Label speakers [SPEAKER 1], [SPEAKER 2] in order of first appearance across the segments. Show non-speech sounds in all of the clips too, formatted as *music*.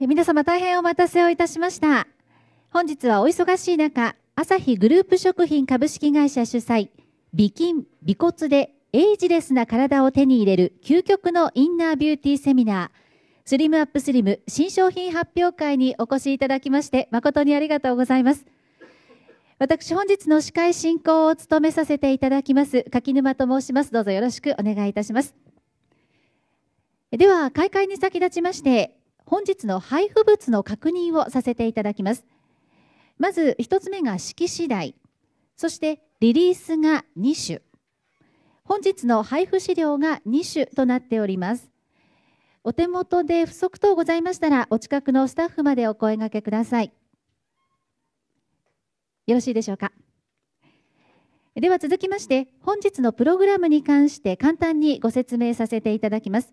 [SPEAKER 1] 皆様大変お待たせをいたしました本日はお忙しい中朝日グループ食品株式会社主催美筋美骨でエイジレスな体を手に入れる究極のインナービューティーセミナースリムアップスリム新商品発表会にお越しいただきまして誠にありがとうございます私本日の司会進行を務めさせていただきます柿沼と申しますどうぞよろしくお願いいたしますでは開会に先立ちまして本日の配布物の確認をさせていただきますまず1つ目が式次第そしてリリースが2種本日の配布資料が2種となっておりますお手元で不足等ございましたらお近くのスタッフまでお声がけくださいよろしいでしょうかでは続きまして本日のプログラムに関して簡単にご説明させていただきます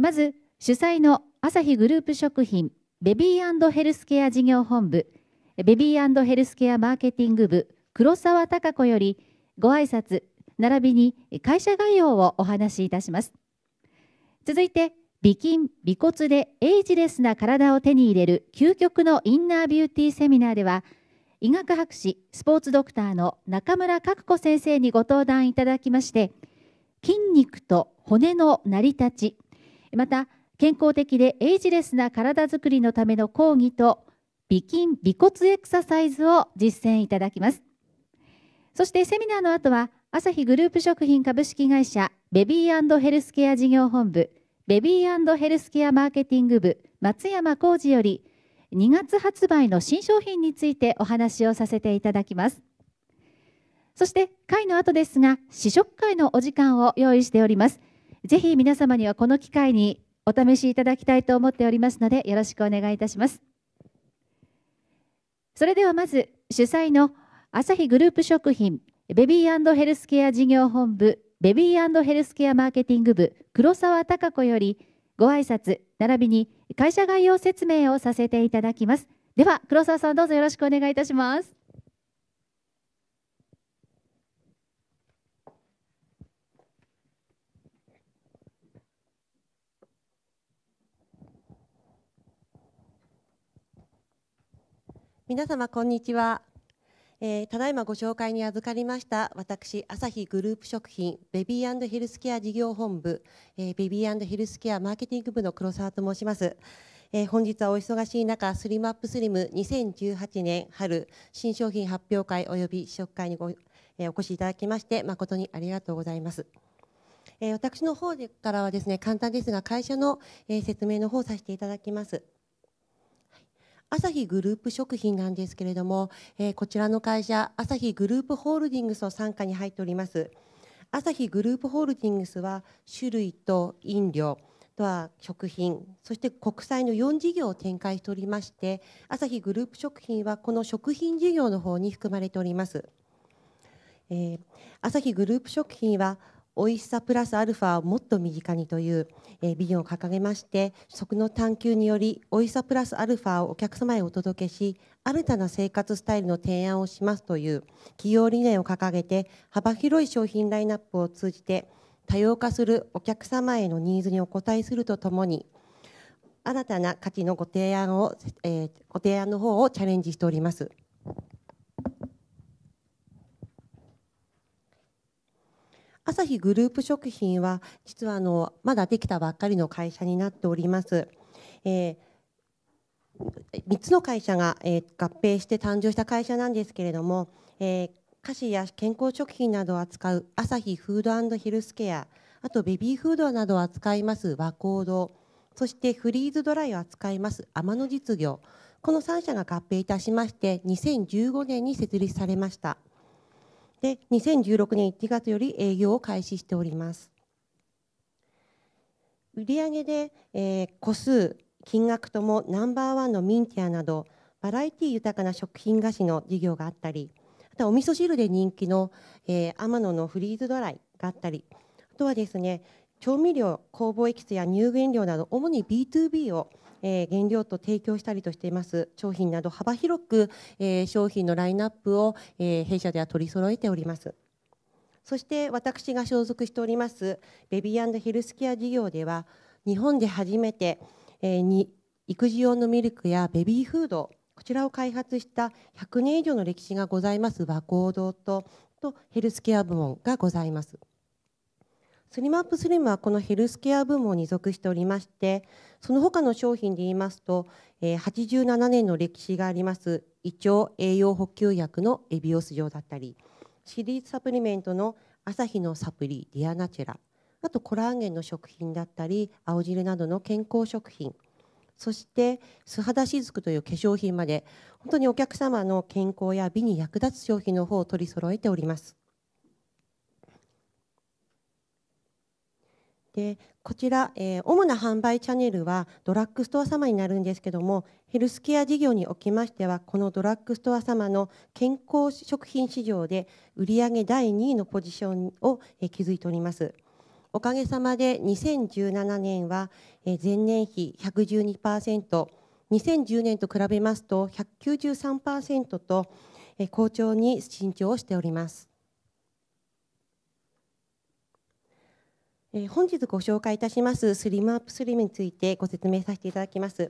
[SPEAKER 1] まず主催の朝日グループ食品ベビーヘルスケア事業本部ベビーヘルスケアマーケティング部黒沢貴子よりご挨拶並びに会社概要をお話しいたします続いて美筋美骨でエイジレスな体を手に入れる究極のインナービューティーセミナーでは医学博士スポーツドクターの中村角子先生にご登壇いただきまして筋肉と骨の成り立ちまた健康的でエイジレスな体づくりのための講義と美筋美骨エクササイズを実践いただきますそしてセミナーの後は朝日グループ食品株式会社ベビーヘルスケア事業本部ベビーヘルスケアマーケティング部松山浩二より2月発売の新商品についてお話をさせていただきますそして会の後ですが試食会のお時間を用意しておりますぜひ皆様にはこの機会にお試しいただきたいと思っておりますのでよろしくお願いいたしますそれではまず主催の朝日グループ食品ベビーヘルスケア事業本部ベビーヘルスケアマーケティング部黒澤孝子よりご挨拶並びに会社概要説明をさせていただきますでは黒沢さんどうぞよろしくお願いいたします
[SPEAKER 2] 皆様こんにちは、えー、ただいまご紹介に預かりました私朝日グループ食品ベビーヘルスケア事業本部、えー、ベビーヘルスケアマーケティング部の黒沢と申します、えー、本日はお忙しい中スリムアップスリム2018年春新商品発表会および試食会にご、えお越しいただきまして誠にありがとうございますえ私の方からはですね簡単ですが会社の、え説明の方をさせていただきます。アサヒグループ食品なんですけれども、えー、こちらの会社アサヒグループホールディングスを傘下に入っておりますアサヒグループホールディングスは種類と飲料とは食品そして国際の4事業を展開しておりましてアサヒグループ食品はこの食品事業の方に含まれております、えー、アサヒグループ食品は美味しさプラスアルファをもっと身近にというビジョンを掲げまして食の探求により美味しさプラスアルファをお客様へお届けし新たな生活スタイルの提案をしますという企業理念を掲げて幅広い商品ラインナップを通じて多様化するお客様へのニーズにお応えするとともに新たな価値のご提案を、えー、ご提案の方をチャレンジしております。アサヒグループ食品は実はあのまだできたばっかりの会社になっております。えー、3つの会社が、えー、合併して誕生した会社なんですけれども、えー、菓子や健康食品などを扱うアサヒフードヘルスケアあとベビーフードなどを扱います和光堂そしてフリーズドライを扱います天野実業この3社が合併いたしまして2015年に設立されました。で2016年1月より営業を開始しております売上で、えー、個数金額ともナンバーワンのミンティアなどバラエティ豊かな食品菓子の事業があったりあとはお味噌汁で人気の、えー、天野のフリーズドライがあったりあとはですね調味料、酵母エキスや乳原料など主に B2B をえ原料と提供したりとしています商品など幅広く、え商品のラインナップを、え弊社では取り揃えております。そして私が所属しておりますベビーヘルスケア事業では日本で初めて、えに育児用のミルクやベビーフードこちらを開発した100年以上の歴史がございます和光堂ととヘルスケア部門がございます。スリムアップスリムはこのヘルスケア部門に属しておりましてその他の商品で言いますと、え87年の歴史があります胃腸栄養補給薬のエビオス錠だったりシリーズサプリメントの朝日のサプリディアナチュラあとコラーゲンの食品だったり青汁などの健康食品そして素肌しずくという化粧品まで本当にお客様の健康や美に役立つ商品の方を取り揃えておりますでこちら、えー、主な販売チャンネルはドラッグストア様になるんですけどもヘルスケア事業におきましてはこのドラッグストア様の健康食品市場で売上第2位のポジションを、えー、築いておりますおかげさまで2017年は、えー、前年比112% 2010年と比べますと193%と好調に伸長をしております。え本日ご紹介いたしますスリムアップスリムについてご説明させていただきます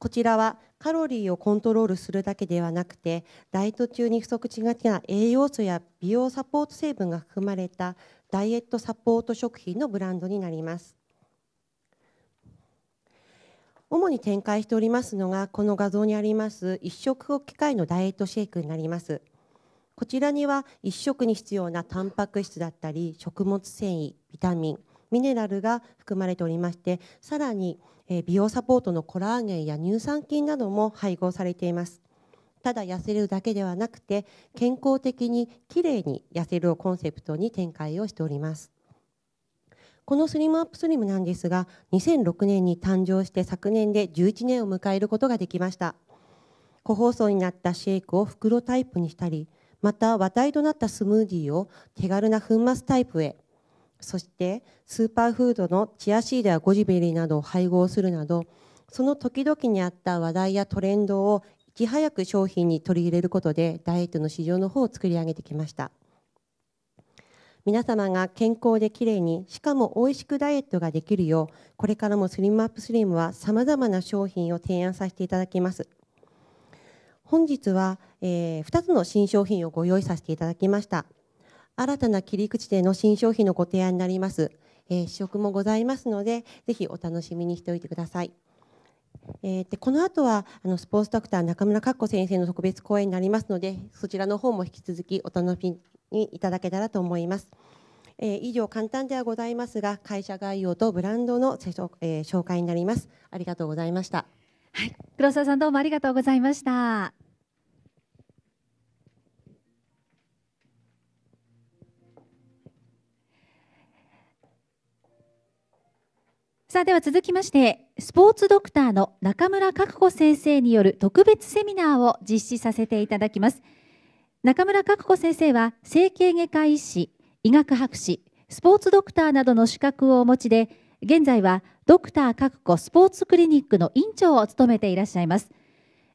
[SPEAKER 2] こちらはカロリーをコントロールするだけではなくてダイエット中に不足しがちな栄養素や美容サポート成分が含まれたダイエットサポート食品のブランドになります主に展開しておりますのがこの画像にあります一食を機会のダイエットシェイクになりますこちらには1食に必要なタンパク質だったり食物繊維ビタミンミネラルが含まれておりましてさらに美容サポートのコラーゲンや乳酸菌なども配合されていますただ痩せるだけではなくて健康的にきれいに痩せるをコンセプトに展開をしておりますこのスリムアップスリムなんですが2006年に誕生して昨年で11年を迎えることができました個包装になったシェイクを袋タイプにしたりまた話題となったスムージーを手軽な粉末タイプへそしてスーパーフードのチアシードやゴジベリーなどを配合するなどその時々にあった話題やトレンドをいち早く商品に取り入れることでダイエットの市場の方を作り上げてきました皆様が健康できれいにしかも美味しくダイエットができるようこれからもスリムアップスリムはさまざまな商品を提案させていただきます。本日は、えー、2つの新商品をご用意させていただきました新たな切り口での新商品のご提案になります、えー、試食もございますのでぜひお楽しみにしておいてください、えー、でこの後はあのスポーツドクター中村かっこ先生の特別講演になりますのでそちらの方も引き続きお楽しみいただけたらと思います、えー、以上簡単ではございますが会社概要とブランドの、えー、紹介になりますありがとうござい
[SPEAKER 1] ましたはい、黒沢さんどうもありがとうございました。さあでは続きましてスポーツドクターの中村覚子先生による特別セミナーを実施させていただきます中村覚子先生は整形外科医師医学博士スポーツドクターなどの資格をお持ちで現在はドクター各子スポーツクリニックの院長を務めていらっしゃいます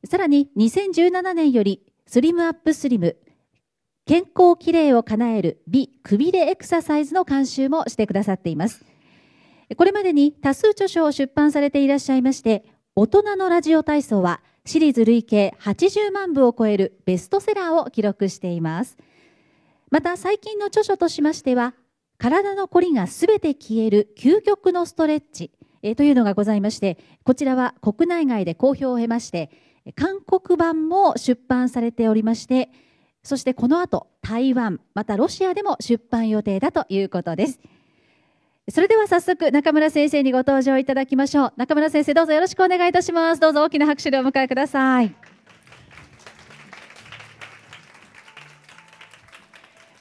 [SPEAKER 1] さらに2017年よりスリムアップスリム健康きれいを叶える美くびれエクササイズの監修もしてくださっていますこれまでに多数著書を出版されていらっしゃいまして大人のラジオ体操はシリーズ累計80万部を超えるベストセラーを記録していますまた最近の著書としましては体のこりがすべて消える究極のストレッチ、えー、というのがございましてこちらは国内外で好評を得まして韓国版も出版されておりましてそしてこの後台湾またロシアでも出版予定だということですそれでは早速中村先生にご登場いただきましょう中村先生どうぞよろしくお願いいたしますどうぞ大きな拍手でお迎えください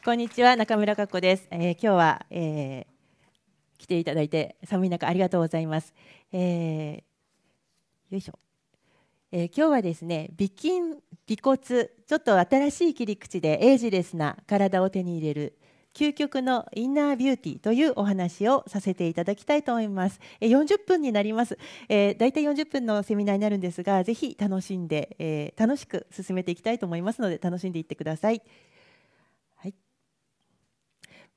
[SPEAKER 3] こんにちは中村佳子です、えー、今日は、えー、来ていただいて寒い中ありがとうございます、えー、よいしょ、えー、今日はですね美筋美骨ちょっと新しい切り口でエイジレスな体を手に入れる究極のインナービューティーというお話をさせていただきたいと思います。40分になります。え大体40分のセミナーになるんですが、ぜひ楽しんで、えー、楽しく進めていきたいと思いますので、楽しんでいってください。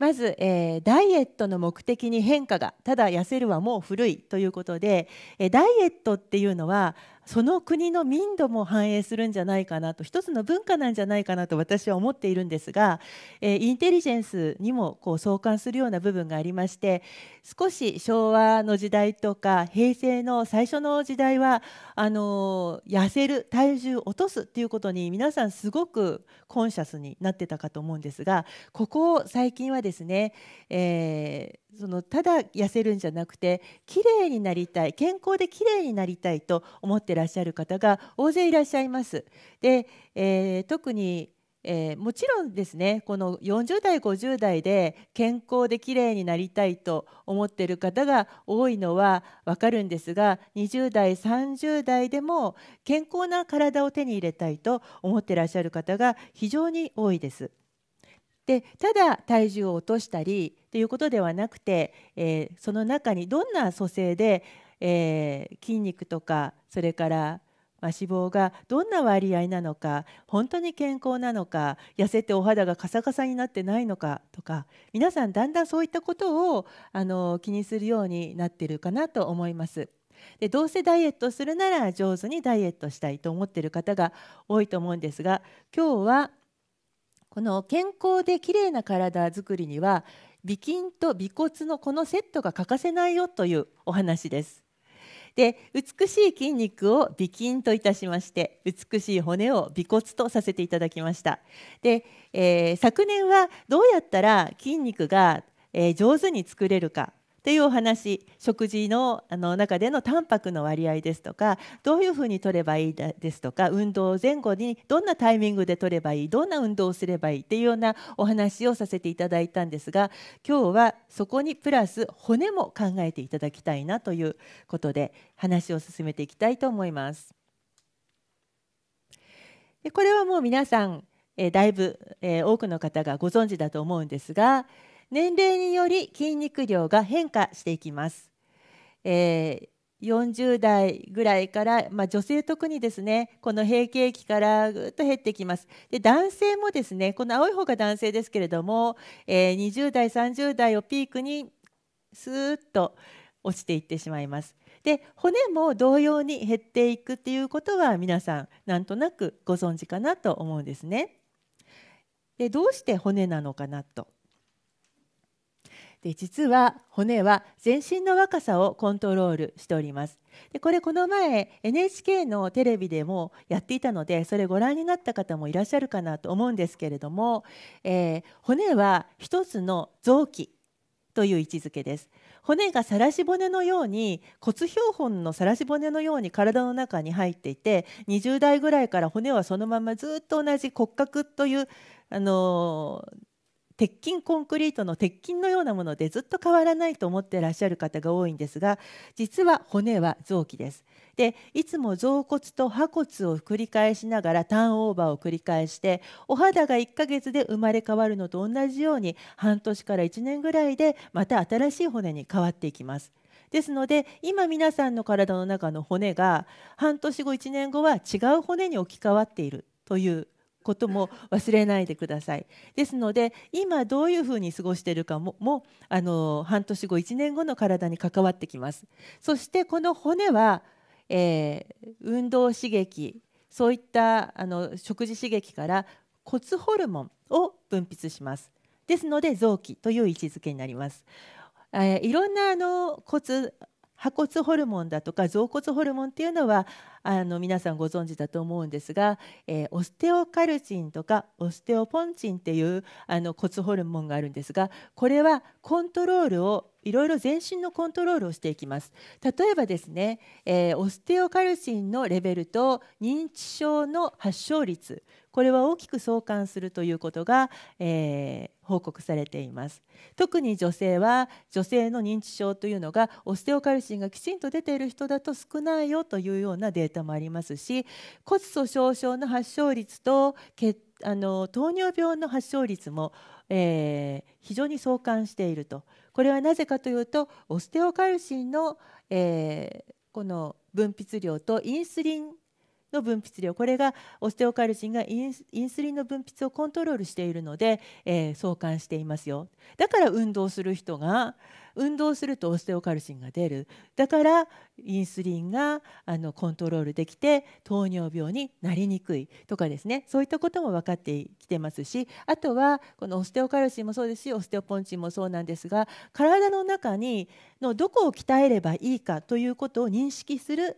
[SPEAKER 3] まず、えー、ダイエットの目的に変化がただ痩せるはもう古いということで、えー、ダイエットっていうのはその国の民度も反映するんじゃないかなと一つの文化なんじゃないかなと私は思っているんですが、えインテリジェンスにもこう相関するような部分がありまして少し昭和の時代とか平成の最初の時代はあの痩せる体重落とすっていうことに皆さんすごくコンシャスになってたかと思うんですがここ最近はですね、えーそのただ痩せるんじゃなくて綺麗になりたい健康で綺麗になりたいと思ってらっしゃる方が大勢いらっしゃいます。で、えー、特にえー、もちろんですねこの40代50代で健康で綺麗になりたいと思っている方が多いのはわかるんですが20代30代でも健康な体を手に入れたいと思ってらっしゃる方が非常に多いです。でただ体重を落としたりということではなくて、えー、その中にどんな組成で、えー、筋肉とかそれからまあ、脂肪がどんな割合なのか本当に健康なのか痩せてお肌がカサカサになってないのかとか皆さんだんだんそういったことをあの気にするようになっているかなと思います。でどうせダイエットするなら上手にダイエットしたいと思っている方が多いと思うんですが今日はこの健康できれいな体づくりには美筋と美骨のこのセットが欠かせないよというお話です。で美しい筋肉を美筋といたしまして美しい骨を美骨とさせていただきましたで、えー、昨年はどうやったら筋肉が、えー、上手に作れるかっていうお話食事のあの中でのタンパクの割合ですとかどういうふうに取ればいいですとか運動前後にどんなタイミングで取ればいいどんな運動をすればいいっていうようなお話をさせていただいたんですが今日はそこにプラス骨も考えていただきたいなということで話を進めていきたいと思います。これはもう皆さんえだいぶ、え多くの方がご存知だと思うんですが年齢により筋肉量が変化していきます。えー、40代ぐらいから、まあ、女性特にですねこの閉経期からぐっと減ってきますで男性もですねこの青い方が男性ですけれども、えー、20代30代をピークにスーッと落ちていってしまいますで骨も同様に減っていくっていうことは皆さんなんとなくご存知かなと思うんですねでどうして骨なのかなとで実は骨は全身の若さをコントロールしておりますでこれこの前 NHK のテレビでもやっていたのでそれご覧になった方もいらっしゃるかなと思うんですけれども、えー、骨は一つの臓器という位置づけです骨がさらし骨のように骨標本のさらし骨のように体の中に入っていて20代ぐらいから骨はそのままずっと同じ骨格というあのー鉄筋コンクリートの鉄筋のようなものでずっと変わらないと思ってらっしゃる方が多いんですが実は骨は臓器です。でいつも臓骨と破骨を繰り返しながらターンオーバーを繰り返してお肌が1ヶ月で生まれ変わるのと同じように半年から1年ぐらいでまた新しい骨に変わっていきます。ですので今皆さんの体の中の骨が半年後1年後は違う骨に置き換わっているということも忘れないでください。ですので今どういうふうに過ごしているかももあの半年後1年後の体に関わってきます。そしてこの骨は、えー、運動刺激そういったあの食事刺激から骨ホルモンを分泌します。ですので臓器という位置づけになります。えー、いろんなあの骨破骨ホルモンだとか臓骨ホルモンっていうのはあの皆さんご存知だと思うんですが、えー、オステオカルチンとかオステオポンチンっていうあの骨ホルモンがあるんですがこれはコントロールをいろいろ全身のコントロールをしていきます例えばですね、えー、オステオカルシンのレベルと認知症の発症率これは大きく相関するということが、えー、報告されています特に女性は女性の認知症というのがオステオカルシンがきちんと出ている人だと少ないよというようなデータもありますし骨粗鬆症の発症率とけあの糖尿病の発症率も、えー、非常に相関しているとこれはなぜかというとオステオカルシンの、えー、この分泌量とインスリンの分泌量これがオステオカルシンがインスリンの分泌をコントロールしているので、えー、相関していますよだから運動する人が運動するとオステオカルシンが出るだからインスリンがあのコントロールできて糖尿病になりにくいとかですねそういったことも分かってきてますしあとはこのオステオカルシンもそうですしオステオポンチンもそうなんですが体の中にのどこを鍛えればいいかということを認識する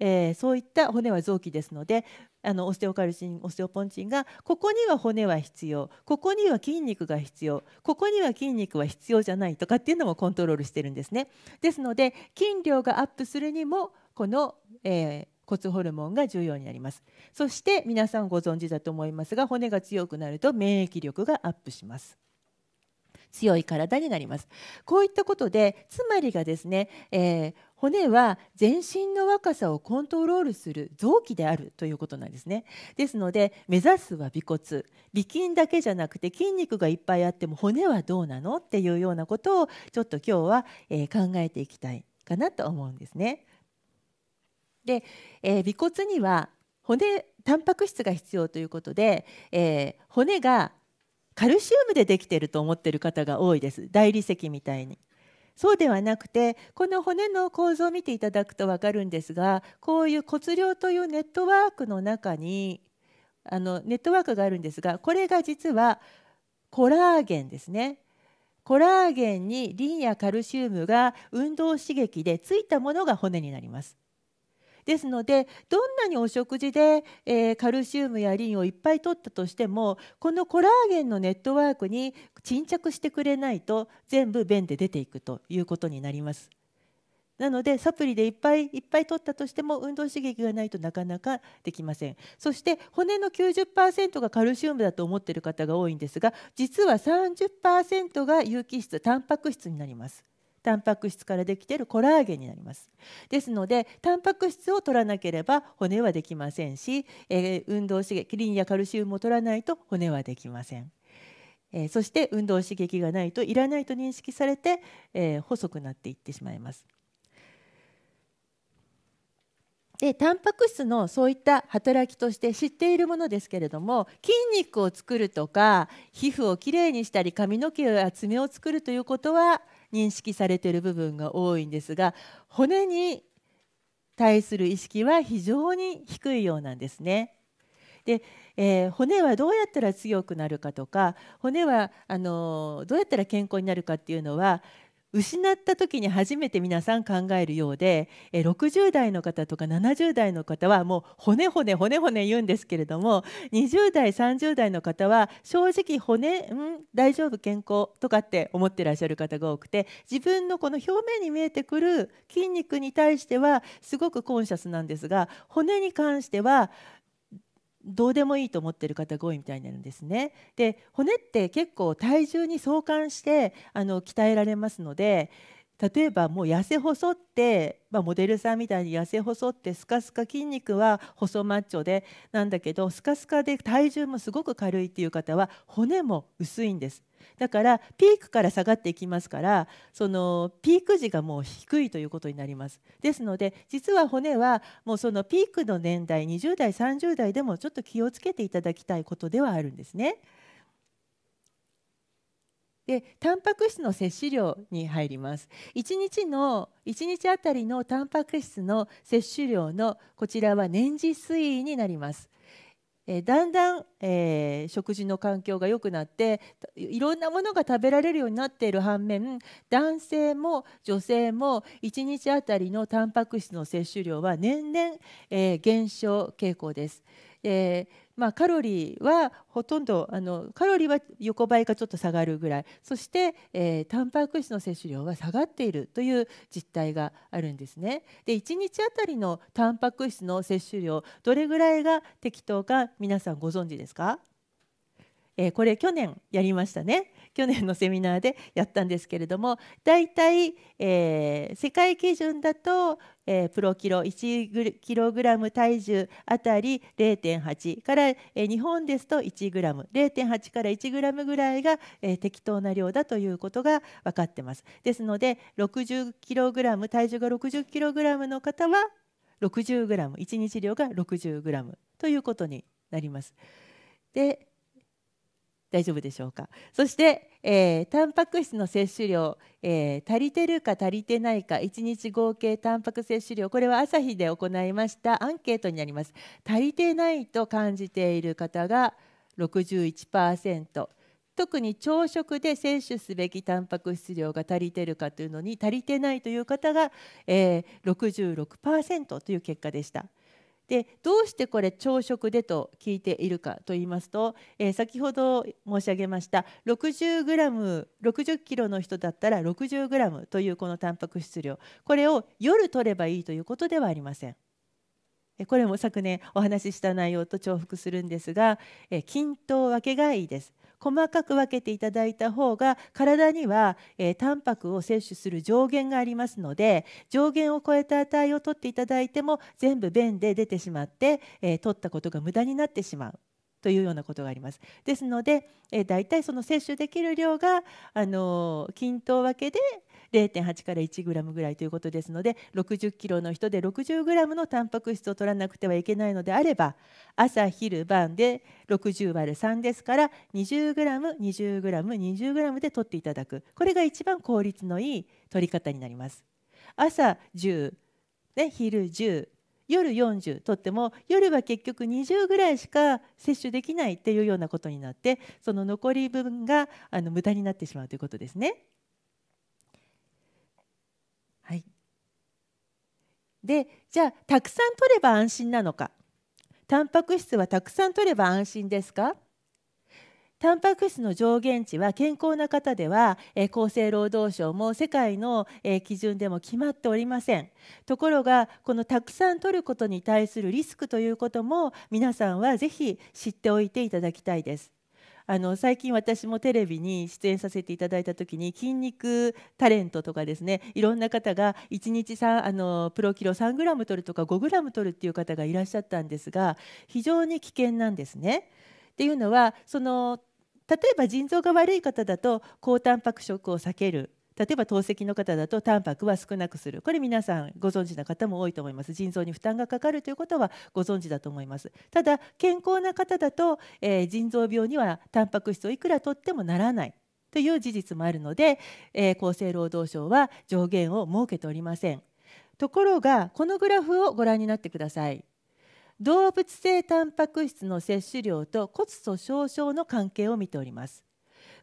[SPEAKER 3] えー、そういった骨は臓器ですのであのオステオカルシンオステオポンチンがここには骨は必要ここには筋肉が必要ここには筋肉は必要じゃないとかっていうのもコントロールしてるんですね。ですので筋量がアップするにもこの、えー、骨ホルモンが重要になりますそして皆さんご存知だと思いますが骨が強くなると免疫力がアップします強い体になりますこういったことでつまりがですね、えー骨は全身の若さをコントロールする臓器であるということなんですねですので目指すは尾骨美筋だけじゃなくて筋肉がいっぱいあっても骨はどうなのっていうようなことをちょっと今日は、え考えていきたいかなと思うんですね。で、えー、尾骨には骨タンパク質が必要ということで、えー、骨がカルシウムでできてると思ってる方が多いです大理石みたいに。そうではなくてこの骨の構造を見ていただくと分かるんですがこういう骨量というネットワークの中にあのネットワークがあるんですがこれが実はコラーゲンですねコラーゲンにリンやカルシウムが運動刺激でついたものが骨になります。ですのでどんなにお食事で、えー、カルシウムやリンをいっぱい取ったとしてもこのコラーゲンのネットワークに沈着してくれないと全部便で出ていくということになります。なのでサプリでいっぱいいっぱい取ったとしても運動刺激がないとなかなかできませんそして骨の90%がカルシウムだと思っている方が多いんですが実は30%が有機質タンパク質になりますタンパク質からできているコラーゲンになりますですのでタンパク質を取らなければ骨はできませんし、えー、運動刺激リンやカルシウムを取らないと骨はできません、えー、そして運動刺激がないといらないと認識されて、えー、細くなっていってしまいますでタンパク質のそういった働きとして知っているものですけれども筋肉を作るとか皮膚をきれいにしたり髪の毛や爪を作るということは認識されている部分が多いんですが骨に対する意識は非常に低いようなんですね。でえー、骨はどうやったら強くなるかとか骨はあのどうやったら健康になるかっていうのは失った時に初めて皆さん考えるようで60代の方とか70代の方はもう骨骨骨骨言うんですけれども20代30代の方は正直骨ん大丈夫健康とかって思ってらっしゃる方が多くて自分のこの表面に見えてくる筋肉に対してはすごくコンシャスなんですが骨に関してはどうでもいいと思ってる方が多いみたいなんですね。で骨って結構体重に相関してあの鍛えられますので例えばもう痩せ細って、まあ、モデルさんみたいに痩せ細ってスカスカ筋肉は細マッチョでなんだけどスカスカで体重もすごく軽いっていう方は骨も薄いんですだからピークから下がっていきますからそのピーク時がもう低いということになりますですので実は骨はもうそのピークの年代20代30代でもちょっと気をつけていただきたいことではあるんですね。でタンパク質の摂取量に入ります1日の1日あたりのタンパク質の摂取量のこちらは年次推移になりますえだんだん、えー、食事の環境が良くなっていろんなものが食べられるようになっている反面男性も女性も1日あたりのタンパク質の摂取量は年々、えー、減少傾向です。えーまあ、カロリーはほとんどあのカロリーは横ばいかちょっと下がるぐらいそして、えー、タンパク質の摂取量は下がっているという実態があるんですね。で1日あたりのタンパク質の摂取量どれぐらいが適当か皆さんご存知ですか、えー、これ去年やりましたね。去年のセミナーでやったんですけれども大体、えー、世界基準だと、えー、プロキロ 1kg 体重あたり0.8から、えー、日本ですと 1g0.8 から 1g ぐらいが、えー、適当な量だということが分かってます。ですので6 0ラム体重が 60kg の方は 60g1 日量が 60g ということになります。で大丈夫でしょうかそして、えー、タンパク質の摂取量、えー、足りてるか足りてないか1日合計タンパク摂取量これは朝日で行いましたアンケートになります足りてないと感じている方が61%特に朝食で摂取すべきタンパク質量が足りてるかというのに足りてないという方が、えー、66%という結果でした。でどうしてこれ朝食でと聞いているかと言いますと、えー、先ほど申し上げました 60g60 キロの人だったら 60g というこのタンパク質量これを夜取ればいいということではありません。これも昨年お話しした内容と重複するんですが、えー、均等分けがいいです。細かく分けていただいた方が体には、えー、タンパクを摂取する上限がありますので上限を超えた値を取っていただいても全部便で出てしまって、えー、取ったことが無駄になってしまう。というようなことがあります。ですので、えー、だいその摂取できる量があの均等分けで0.8から 1g ぐらいということですので60キロの人で 60g のタンパク質を取らなくてはいけないのであれば朝昼晩で60割る3ですから 20g20g20g で取っていただくこれが一番効率のいい取り方になります。朝10、ね、昼10夜40とっても夜は結局20ぐらいしか摂取できないっていうようなことになってその残り分があの無駄になってしまうということですね。でじゃあたくさん取れば安心なのかタンパク質はたくさん取れば安心ですかタンパク質の上限値は健康な方では厚生労働省も世界の基準でも決まっておりませんところがこのたくさん取ることに対するリスクということも皆さんは是非知っておいていただきたいですあの最近私もテレビに出演させていただいた時に筋肉タレントとかですねいろんな方が1日3あのプロキロ 3g 取るとか 5g 取るっていう方がいらっしゃったんですが非常に危険なんですね。っていうのはその例えば腎臓が悪い方だと高タンパク食を避ける例えば透析の方だとタンパクは少なくするこれ皆さんご存知な方も多いと思います腎臓に負担がかかるということはご存知だと思いますただ健康な方だと、えー、腎臓病にはタンパク質をいくらとってもならないという事実もあるので、えー、厚生労働省は上限を設けておりませんところがこのグラフをご覧になってください動物性タンパク質の摂取量と骨粗鬆症の関係を見ております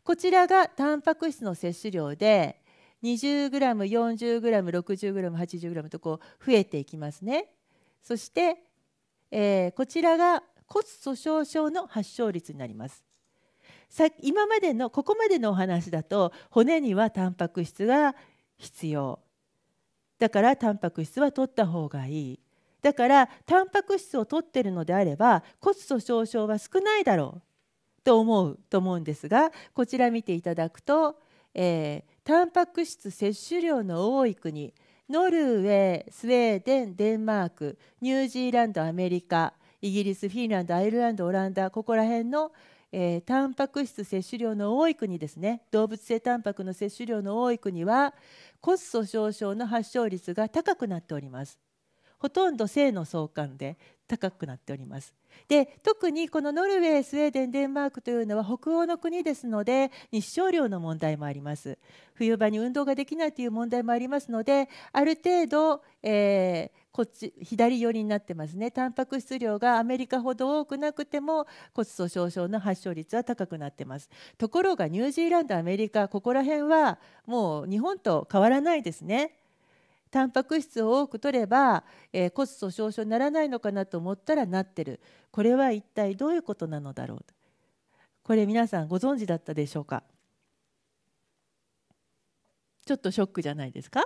[SPEAKER 3] こちらがタンパク質の摂取量で 20g40g60g80g とこう増えていきますねそして、えー、こちらが骨粗鬆症の発症率になりますさ今までのここまでのお話だと骨にはタンパク質が必要だからタンパク質は取った方がいいだからタンパク質を取ってるのであれば骨粗鬆症は少ないだろうと思うと思うんですがこちら見ていただくと、えー、タンパク質摂取量の多い国ノルウェースウェーデンデンマークニュージーランドアメリカイギリスフィンランドアイルランドオランダここら辺のえー、タンパク質摂取量の多い国ですね動物性タンパクの摂取量の多い国は骨粗しょう症の発症率が高くなっておりますほとんど性の相関で高くなっておりますで特にこのノルウェースウェーデンデンマークというのは北欧の国ですので日照量の問題もあります冬場に運動ができないという問題もありますのである程度、えー、こっち左寄りになってますねタンパク質量がアメリカほど多くなくても骨粗鬆症の発症率は高くなってますところがニュージーランドアメリカここら辺はもう日本と変わらないですねタンパク質を多く取れば、えー、骨粗しょう症にならないのかなと思ったらなってるこれは一体どういうことなのだろうこれ皆さんご存知だったでしょうかちょっとショックじゃないですか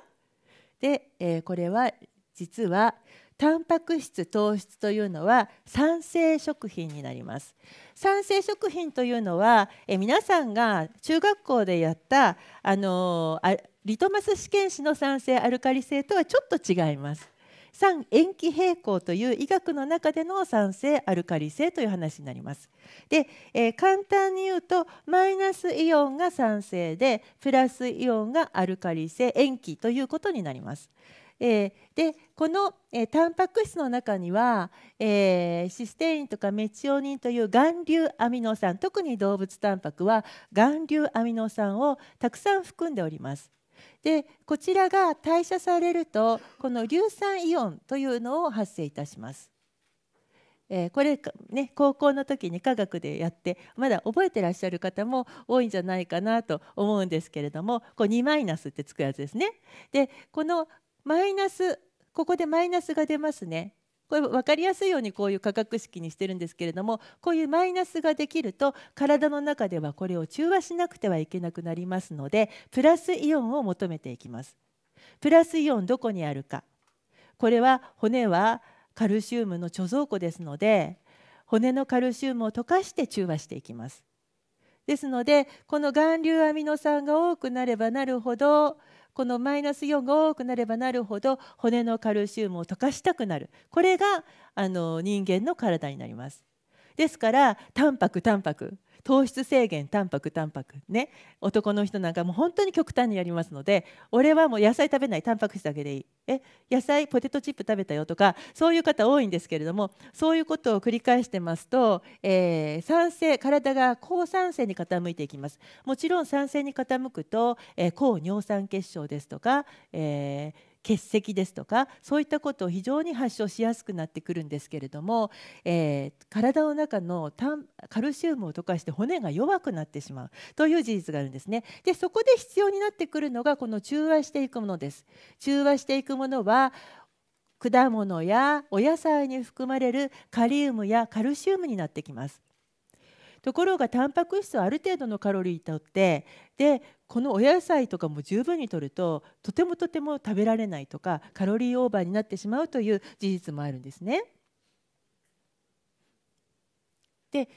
[SPEAKER 3] で、えー、これは実はタンパク質糖質というのは酸性食品になります酸性食品というのは、え皆さんが中学校でやったあのーリトマス試験紙の酸性アルカリ性とはちょっと違います酸塩基平衡という医学の中での酸性アルカリ性という話になります。で、えー、簡単に言うとマイナスイオンが酸性でプラスイオンがアルカリ性塩基ということになります。えー、でこの、えー、タンパク質の中には、えー、システインとかメチオニンという含硫アミノ酸特に動物タンパクは含硫アミノ酸をたくさん含んでおります。でこちらが代謝されるとこの硫酸イオンというのを発生いたします。えー、これね高校の時に科学でやってまだ覚えてらっしゃる方も多いんじゃないかなと思うんですけれどもこう2マイナスってつくやつですね。でこのマイナスここでマイナスが出ますね。これ分かりやすいようにこういう化学式にしてるんですけれどもこういうマイナスができると体の中ではこれを中和しなくてはいけなくなりますのでプラスイオンを求めていきます。プラスイオンどこにあるかこれは骨はカルシウムの貯蔵庫ですので骨のカルシウムを溶かして中和していきます。ですのでこの含硫アミノ酸が多くなればなるほどこのマイナス4が多くなればなるほど骨のカルシウムを溶かしたくなるこれがあの人間の体になります。ですからタンパクタンパク糖質制限タンパクタンパクね男の人なんかもう本当に極端にやりますので俺はもう野菜食べないタンパク質だけでいいえ野菜ポテトチップ食べたよとかそういう方多いんですけれどもそういうことを繰り返してますと、えー、酸性体が抗酸性に傾いていきますもちろん酸性に傾くと、えー、抗尿酸結晶ですとか、えー欠席ですとかそういったことを非常に発症しやすくなってくるんですけれども、えー、体の中のカルシウムを溶かして骨が弱くなってしまうという事実があるんですね。でそこで必要になってくるのがこの中和していくものです。中和していくものは果物やお野菜に含まれるカリウムやカルシウムになってきます。ところがタンパク質はある程度のカロリーとってでこのお野菜とかも十分に摂るととてもとても食べられないとかカロリーオーバーになってしまうという事実もあるんですね。で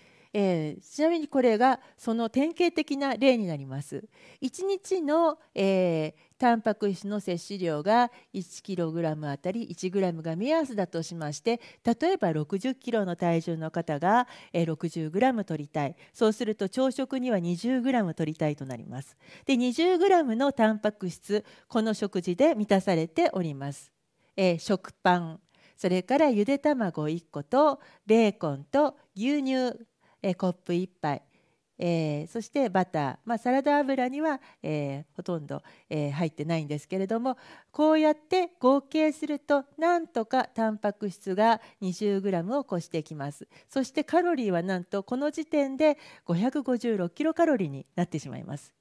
[SPEAKER 3] えー、ちなみにこれがその典型的な例になります。1日の、えー、タンパク質の摂取量が 1kg あたり 1g が目安だとしまして例えば 60kg の体重の方が、えー、60g 取りたいそうすると朝食には 20g 取りたいとなります。で 20g のタンパク質この食事で満たされております。えー、食パンそれからゆで卵1個とベーコンと牛乳えー、コップ1杯、えー、そしてバター、まあ、サラダ油には、えー、ほとんど、えー、入ってないんですけれどもこうやって合計するとなんとかタンパク質が 20g を超してきますそしてカロリーはなんとこの時点で 556kcal になってしまいます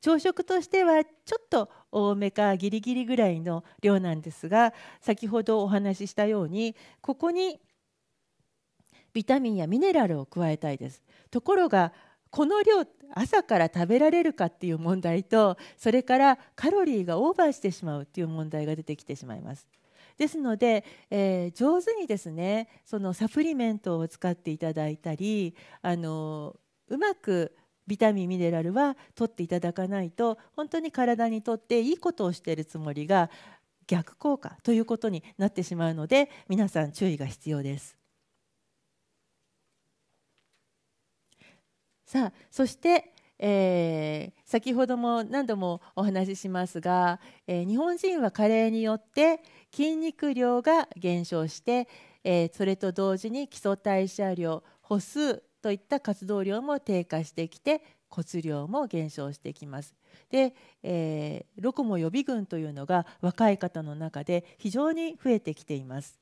[SPEAKER 3] 朝食としてはちょっと多めかギリギリぐらいの量なんですが先ほどお話ししたようにここにビタミンやミネラルを加えたいですところがこの量朝から食べられるかっていう問題とそれからカロリーがオーバーしてしまうっていう問題が出てきてしまいます。ですので、えー、上手にですねそのサプリメントを使っていただいたりあのうまくビタミンミネラルは取っていただかないと本当に体にとっていいことをしているつもりが逆効果ということになってしまうので皆さん注意が必要です。さあそして、えー、先ほども何度もお話ししますが、えー、日本人は加齢によって筋肉量が減少して、えー、それと同時に基礎代謝量歩数といった活動量も低下してきて骨量も減少してきます。で、えー、ロコモ予備軍というのが若い方の中で非常に増えてきています。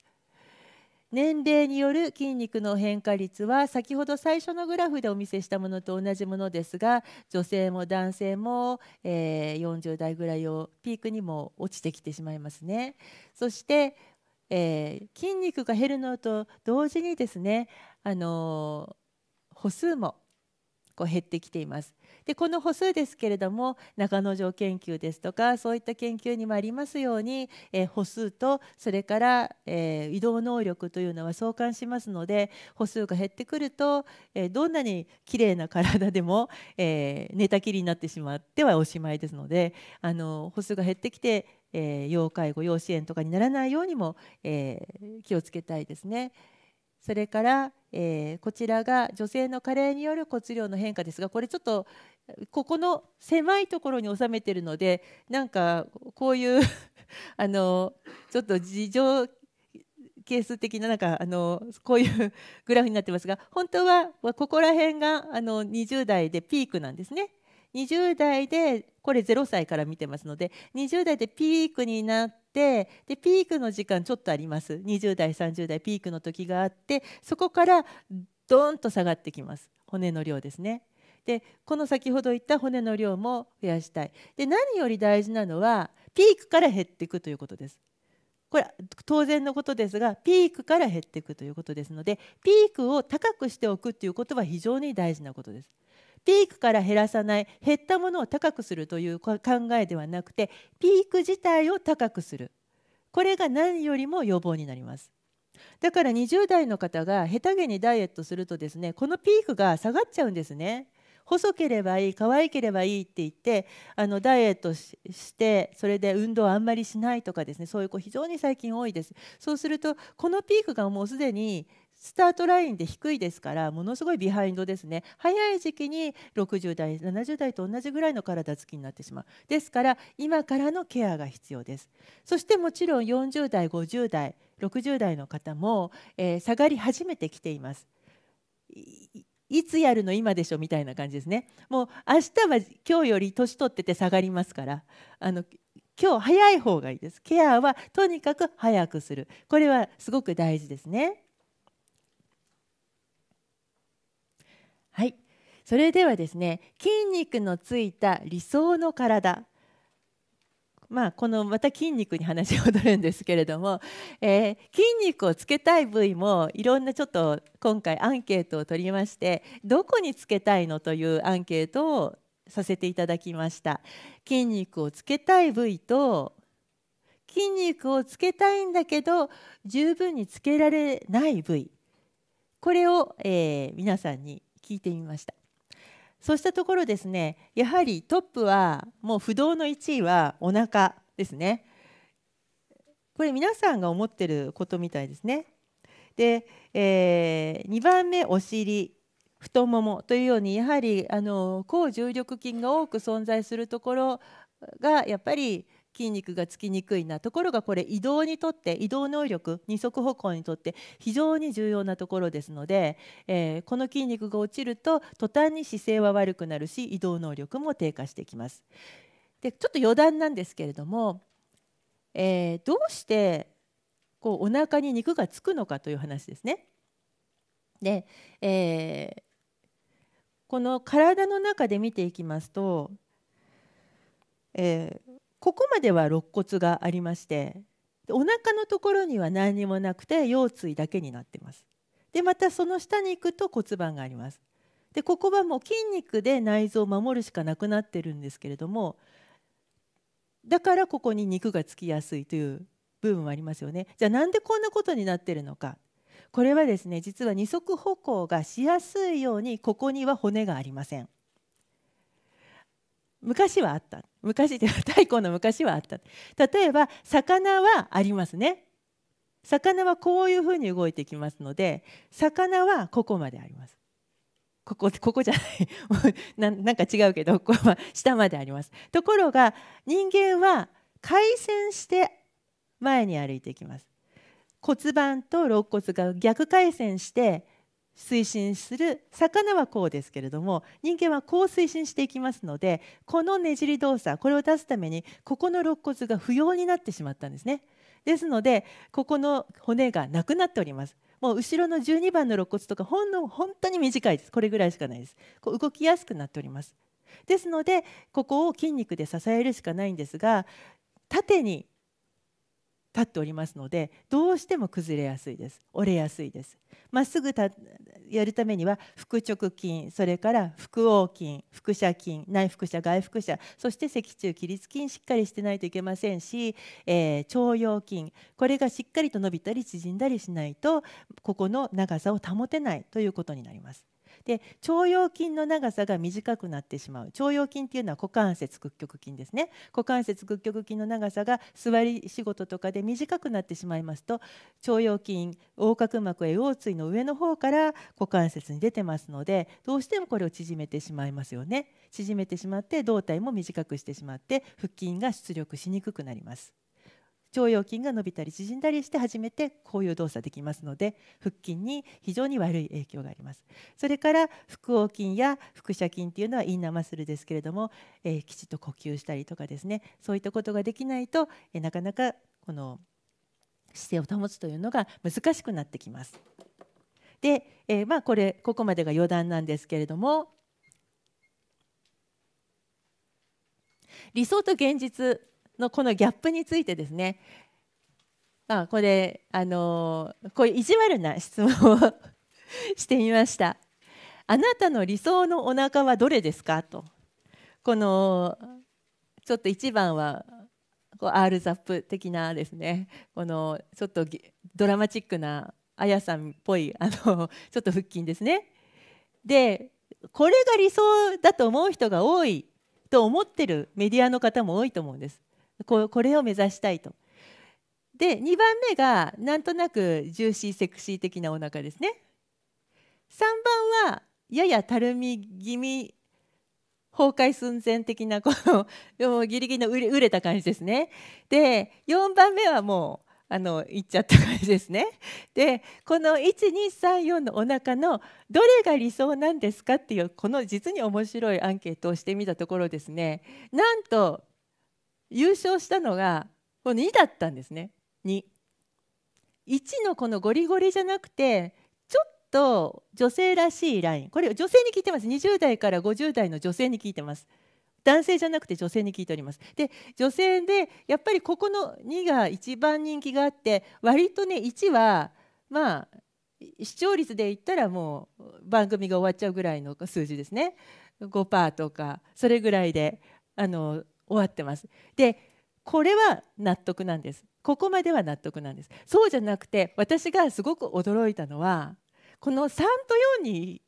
[SPEAKER 3] 年齢による筋肉の変化率は先ほど最初のグラフでお見せしたものと同じものですが女性も男性も、えー、40代ぐらいをピークにも落ちてきてしまいますね。そしてえー、筋肉が減るのと同時にですね、あのー、歩数もこう減ってきています。でこの歩数ですけれども中野城研究ですとかそういった研究にもありますように、えー、歩数とそれから、えー、移動能力というのは相関しますので歩数が減ってくると、えー、どんなに綺麗な体でも、え寝たきりになってしまってはおしまいですのであの歩数が減ってきてえ要介護要支援とかにならないようにも、え気をつけたいですね。それから、えー、こちらが女性の加齢による骨量の変化ですがこれちょっとここの狭いところに収めてるのでなんかこういう *laughs* あのちょっと事情ケース的ななんかあのこういう *laughs* グラフになってますが本当はここら辺があの20代でピークなんですね。20代でこれ0歳から見てますので20代でピークになってってでピークの時間ちょっとあります20代30代ピークの時があってそこからドーンと下がってきます骨の量ですね。でこの先ほど言った骨の量も増やしたいで何より大事なのはピークから減っていくということです。これ当然のことですがピークから減っていくということですのでピークを高くしておくということは非常に大事なことです。ピークから減らさない減ったものを高くするという考えではなくてピーク自体を高くするこれが何よりも予防になります。だから20代の方が下手げにダイエットするとですねこのピークが下がっちゃうんですね。細ければいい可愛ければいいって言ってあのダイエットしてそれで運動あんまりしないとかですねそういう子非常に最近多いですそうするとこのピークがもうすでにスタートラインで低いですからものすごいビハインドですね早い時期に60代70代と同じぐらいの体つきになってしまうですから今からのケアが必要ですそしてもちろん40代50代60代の方も、えー、下がり始めてきていますいつやるの今でしょみたいな感じですねもう明日は今日より年取ってて下がりますからあの今日早い方がいいですケアはとにかく早くするこれはすごく大事ですねはいそれではですね筋肉のついた理想の体まあ、このまた筋肉に話が戻るんですけれども、えー、筋肉をつけたい部位もいろんなちょっと今回アンケートを取りましてどこにつけたいのというアンケートをさせていただきました筋肉をつけたい部位と筋肉をつけたいんだけど十分につけられない部位これを、えー、皆さんに聞いてみましたそうしたところですねやはりトップはもう不動の1位はお腹ですねこれ皆さんが思ってることみたいですねで、えー、2番目お尻太ももというようにやはりあの高重力筋が多く存在するところがやっぱり筋肉がつきにくいなところがこれ移動にとって移動能力二足歩行にとって非常に重要なところですので、えー、この筋肉が落ちると途端に姿勢は悪くなるし移動能力も低下してきます。でちょっと余談なんですけれども、えー、どうしてこうお腹に肉がつくのかという話ですね。で、えー、この体の中で見ていきますと、えー、ここまでは肋骨がありましてお腹のところには何にもなくて腰椎だけになってますでまたその下に行くと骨盤がありますでここはもう筋肉で内臓を守るしかなくなってるんですけれどもだからここに肉がつきやすいという部分はありますよねじゃあなんでこんなことになってるのかこれはですね実は二足歩行がしやすいようにここには骨がありません昔はあった昔では太古の昔はあった例えば魚はありますね魚はこういうふうに動いてきますので魚はここまでありますここここじゃない *laughs* なんか違うけどここは下までありますところが人間は回旋して前に歩いていきます骨盤と肋骨が逆回旋して推進する魚はこうですけれども人間はこう推進していきますのでこのねじり動作これを出すためにここの肋骨が不要になってしまったんですねですのでここの骨がなくなっておりますもう後ろの12番の肋骨とかほんの本当に短いですこれぐらいしかないですこう動きやすくなっておりますですのでここを筋肉で支えるしかないんですが縦に立っておりますのでどうしても崩れやすいです折れやすいですまっすぐやるためには腹直筋それから腹横筋腹斜筋内腹斜外腹斜そして脊柱起立筋しっかりしてないといけませんし、えー、腸腰筋これがしっかりと伸びたり縮んだりしないとここの長さを保てないということになりますで腸腰筋の長さが短くなってしまう腸腰筋っていうのは股関節屈曲筋ですね股関節屈曲筋の長さが座り仕事とかで短くなってしまいますと腸腰筋横隔膜へ腰椎の上の方から股関節に出てますのでどうしてもこれを縮めてしまいますよね縮めてしまって胴体も短くしてしまって腹筋が出力しにくくなります腸腰筋が伸びたり縮んだりして初めてこういう動作できますので腹筋に非常に悪い影響がありますそれから腹横筋や腹斜筋っていうのはインナーマッスルですけれども、えー、きちっと呼吸したりとかですねそういったことができないと、えー、なかなかこの姿勢を保つというのが難しくなってきます。で、えー、まあこれここまでが余談なんですけれども理想と現実のこのギャップについてですねあこれあのこういう意地悪な質問を *laughs* してみましたあなたの理想のお腹はどれですかとこのちょっと1番はこう R ザップ的なですねこのちょっとドラマチックなあやさんっぽいあのちょっと腹筋ですねでこれが理想だと思う人が多いと思ってるメディアの方も多いと思うんですここれを目指したいと。で2番目がなんとなくジューシーセクシー的なお腹ですね。3番はややたるみ気味崩壊寸前的なこの *laughs* ギリギリの売れ売れた感じですね。で4番目はもうあのいっちゃった感じですね。でこの1234のお腹のどれが理想なんですかっていうこの実に面白いアンケートをしてみたところですねなんと優勝したのがこの2だったんですね21のこのゴリゴリじゃなくてちょっと女性らしいラインこれ女性に聞いてます20代から50代の女性に聞いてます男性じゃなくて女性に聞いておりますで女性でやっぱりここの2が一番人気があって割とね1はまあ視聴率で言ったらもう番組が終わっちゃうぐらいの数字ですね5%とかそれぐらいであの終わってます。でこれは納得なんです。ここまでは納得なんです。そうじゃなくて私がすごく驚いたのはこの3と4に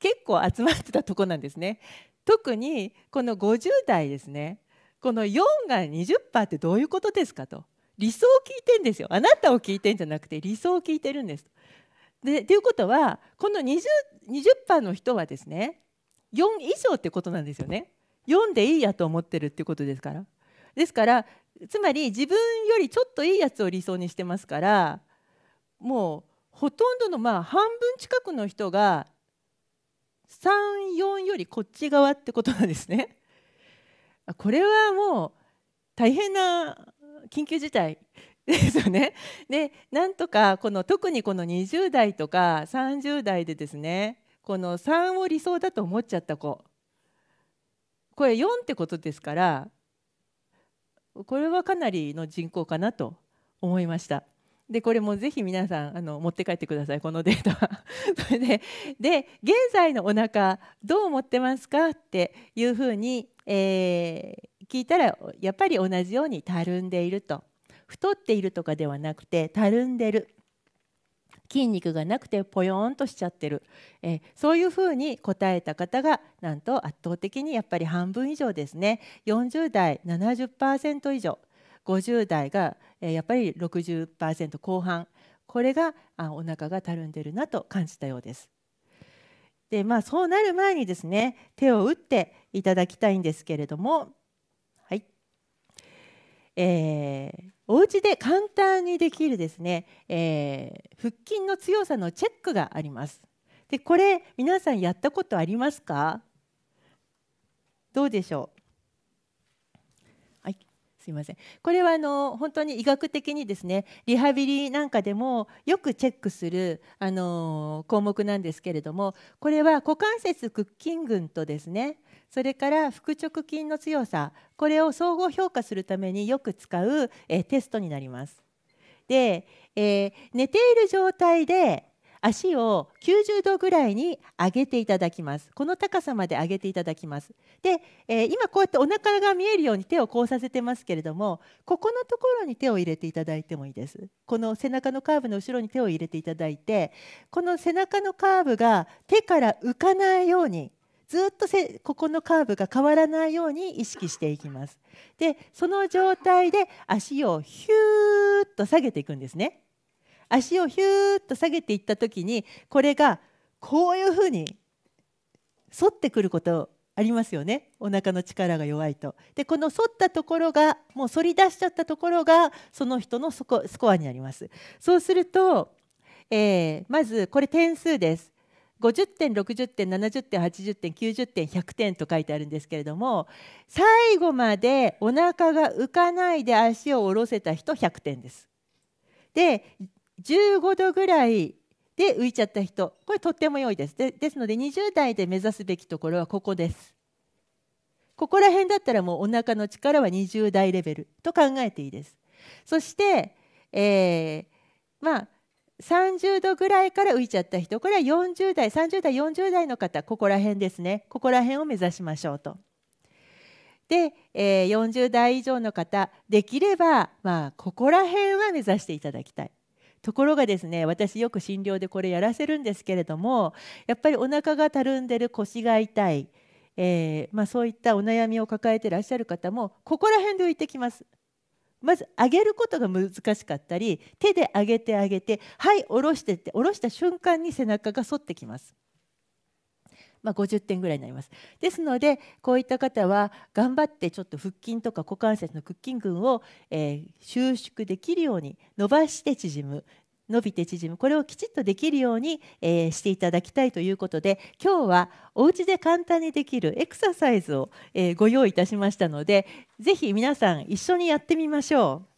[SPEAKER 3] 結構集まってたとこなんですね。特にこの50代ですねこの4が20%ってどういうことですかと理想を聞いてんですよあなたを聞いてんじゃなくて理想を聞いてるんです。でということはこの 20%, 20の人はですね4以上ってことなんですよね。読んでいいやと思ってるってことですからですからつまり自分よりちょっといいやつを理想にしてますからもうほとんどのまあ半分近くの人が34よりこっち側ってことなんですね。これはもう大変な緊急事態 *laughs* ですよね。でなんとかこの特にこの20代とか30代でですねこの3を理想だと思っちゃった子これ4ってことですからこれはかなりの人口かなと思いました。でこれもぜひ皆さんあの持って帰ってくださいこのデータは。*laughs* れでで現在のお腹どう思ってますかっていうふうに、えー、聞いたらやっぱり同じようにたるんでいると太っているとかではなくてたるんでる筋肉がなくてぽよんとしちゃってる、えー、そういうふうに答えた方がなんと圧倒的にやっぱり半分以上ですね40代70%以上50代が、えー、やっぱり60%後半これがあお腹がたるんでるなと感じたようです。でまあそうなる前にですね手を打っていただきたいんですけれどもはい、えー、お家で簡単にできるですね、えー、腹筋の強さのチェックがあります。でこれ皆さんやったことありますかどうでしょうはいすいませんこれはあの本当に医学的にですねリハビリなんかでもよくチェックするあの項目なんですけれどもこれは股関節屈筋群とですねそれから腹直筋の強さこれを総合評価するためによく使う、えテストになります。で、え寝ている状態で足を90度ぐらいに上げていただきますこの高さまで上げていただきますで、えー、今こうやってお腹が見えるように手をこうさせてますけれどもここのところに手を入れていただいてもいいですこの背中のカーブの後ろに手を入れていただいてこの背中のカーブが手から浮かないようにずっとせここのカーブが変わらないように意識していきますでその状態で足をヒューッと下げていくんですね足をヒューッと下げていった時にこれがこういうふうに反ってくることありますよねお腹の力が弱いとでこの反ったところがもう反り出しちゃったところがその人のスコアになりますそうすると、えー、まずこれ点数です50点60点70点80点90点100点と書いてあるんですけれども最後までお腹が浮かないで足を下ろせた人100点です。で15度ぐらいで浮いちゃった人これとっても良いですでですので20代で目指すべきところはここですここら辺だったらもうお腹の力は20代レベルと考えていいですそして、えー、まあ30度ぐらいから浮いちゃった人これは40代30代40代の方ここら辺ですねここら辺を目指しましょうと。で、えー、40代以上の方できれば、まあ、ここら辺は目指していただきたい。ところがですね私よく診療でこれやらせるんですけれどもやっぱりお腹がたるんでる腰が痛い、えー、まあ、そういったお悩みを抱えてらっしゃる方もここら辺で浮いてきます。まず上げることが難しかったり手で上げて上げてはい下ろしてって下ろした瞬間に背中が反ってきます。まあ、50点ぐらいになりますですのでこういった方は頑張ってちょっと腹筋とか股関節の屈筋群を、え収縮できるように伸ばして縮む伸びて縮むこれをきちっとできるように、えー、していただきたいということで今日はお家で簡単にできるエクササイズを、えー、ご用意いたしましたのでぜひ皆さん一緒にやってみましょう。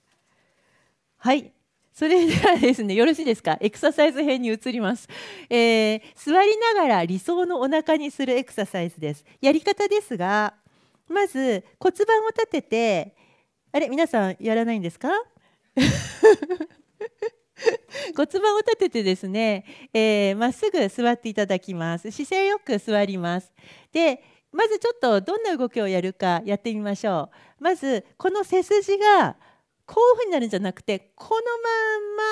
[SPEAKER 3] はいそれではですね、よろしいですか、エクササイズ編に移ります、えー、座りながら理想のお腹にするエクササイズです。やり方ですが、まず骨盤を立てて、あれ、皆さんやらないんですか *laughs* 骨 *laughs* 盤を立ててですね、えー、まっすぐ座っていただきます。姿勢よく座ります。で、まずちょっとどんな動きをやるかやってみましょう。まずこの背筋がこういうふうになるんじゃなくて、この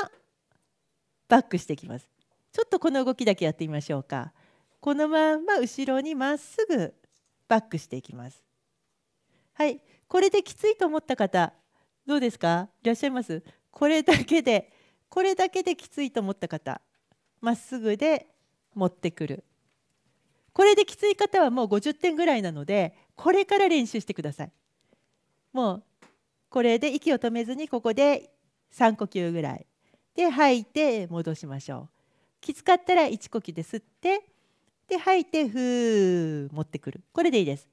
[SPEAKER 3] まんまバックしていきます。ちょっとこの動きだけやってみましょうか。このまんま後ろにまっすぐバックしていきます。はい、これできついと思った方、どうですか？いらっしゃいます？これだけでこれだけできついと思った方まっすぐで持ってくるこれできつい方はもう50点ぐらいなのでこれから練習してくださいもうこれで息を止めずにここで3呼吸ぐらいで吐いて戻しましょうきつかったら1呼吸で吸ってで吐いてふー持ってくるこれでいいです